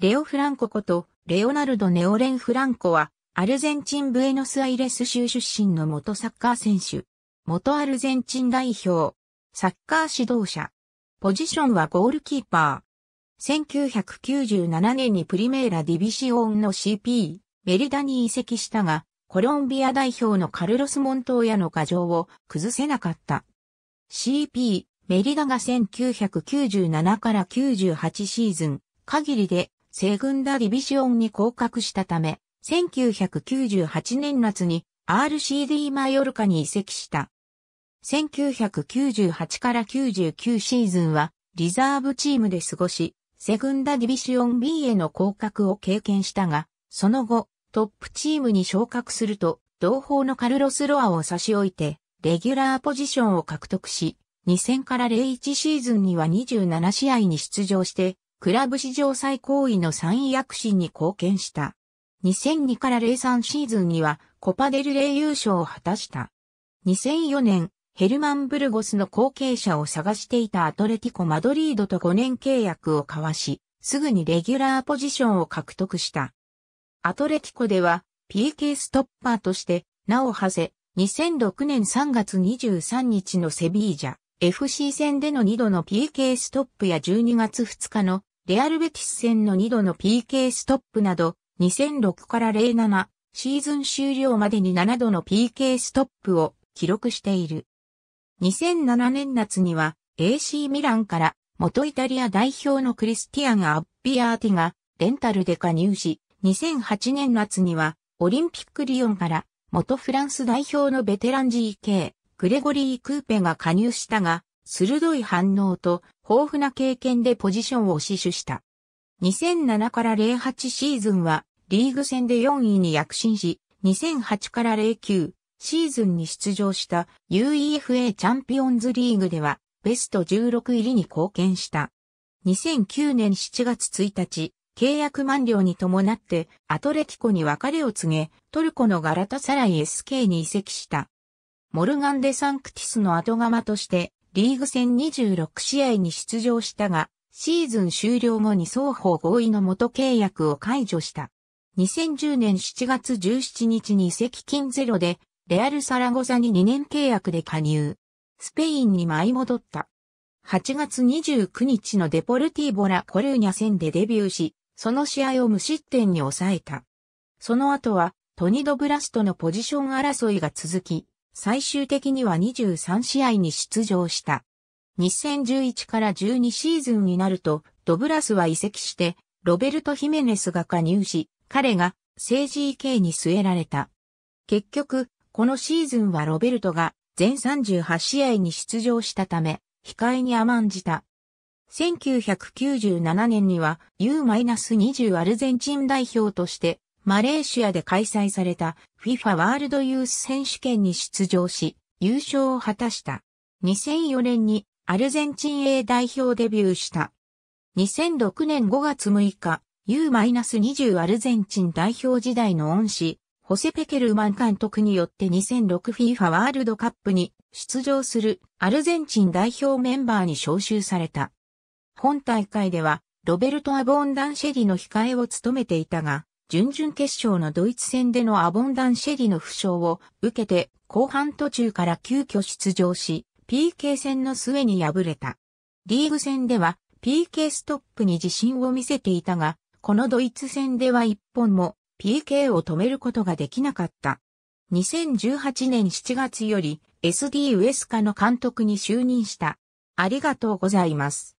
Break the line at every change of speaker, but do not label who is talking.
レオ・フランコこと、レオナルド・ネオレン・フランコは、アルゼンチン・ブエノスアイレス州出身の元サッカー選手、元アルゼンチン代表、サッカー指導者。ポジションはゴールキーパー。1997年にプリメーラ・ディビシオンの CP、メリダに移籍したが、コロンビア代表のカルロス・モントーヤの牙城を崩せなかった。CP、メリダが1997から98シーズン、限りでセグンダディビシオンに降格したため、1998年夏に RCD マヨルカに移籍した。1998から99シーズンはリザーブチームで過ごし、セグンダディビシオン B への降格を経験したが、その後、トップチームに昇格すると、同胞のカルロス・ロアを差し置いて、レギュラーポジションを獲得し、2000から01シーズンには27試合に出場して、クラブ史上最高位の3位躍進に貢献した。2002から03シーズンにはコパデルレイ優勝を果たした。2004年、ヘルマン・ブルゴスの後継者を探していたアトレティコ・マドリードと5年契約を交わし、すぐにレギュラーポジションを獲得した。アトレティコでは PK ストッパーとして名を馳せ、2006年3月23日のセビージャ FC 戦での2度の PK ストップや12月2日のレアルベティス戦の2度の PK ストップなど、2006から07シーズン終了までに7度の PK ストップを記録している。2007年夏には AC ミランから元イタリア代表のクリスティアン・アッビアーティがレンタルで加入し、2008年夏にはオリンピックリオンから元フランス代表のベテラン GK グレゴリー・クーペが加入したが、鋭い反応と豊富な経験でポジションを死守した。2007から08シーズンはリーグ戦で4位に躍進し、2008から09シーズンに出場した UEFA チャンピオンズリーグではベスト16入りに貢献した。2009年7月1日、契約満了に伴ってアトレティコに別れを告げ、トルコのガラタサライ SK に移籍した。モルガン・デ・サンクティスの後釜としてリーグ戦26試合に出場したが、シーズン終了後に双方合意の元契約を解除した。2010年7月17日に移籍金ゼロで、レアル・サラゴザに2年契約で加入。スペインに舞い戻った。8月29日のデポルティーボラ・コルーニャ戦でデビューし、その試合を無失点に抑えた。その後は、トニドブラストのポジション争いが続き、最終的には23試合に出場した。2011から12シーズンになると、ドブラスは移籍して、ロベルト・ヒメネスが加入し、彼が政治 k に据えられた。結局、このシーズンはロベルトが全38試合に出場したため、控えに甘んじた。1997年には U-20 アルゼンチン代表としてマレーシアで開催された FIFA ワールドユース選手権に出場し、優勝を果たした。2004年にアルゼンチン A 代表デビューした。2006年5月6日、U-20 アルゼンチン代表時代の恩師、ホセペケルマン監督によって 2006FIFA ワールドカップに出場するアルゼンチン代表メンバーに招集された。本大会ではロベルト・アボンダンシェリの控えを務めていたが、準々決勝のドイツ戦でのアボンダンシェリの負傷を受けて後半途中から急遽出場し、PK 戦の末に敗れた。リーグ戦では PK ストップに自信を見せていたが、このドイツ戦では一本も PK を止めることができなかった。2018年7月より SD ウエスカの監督に就任した。ありがとうございます。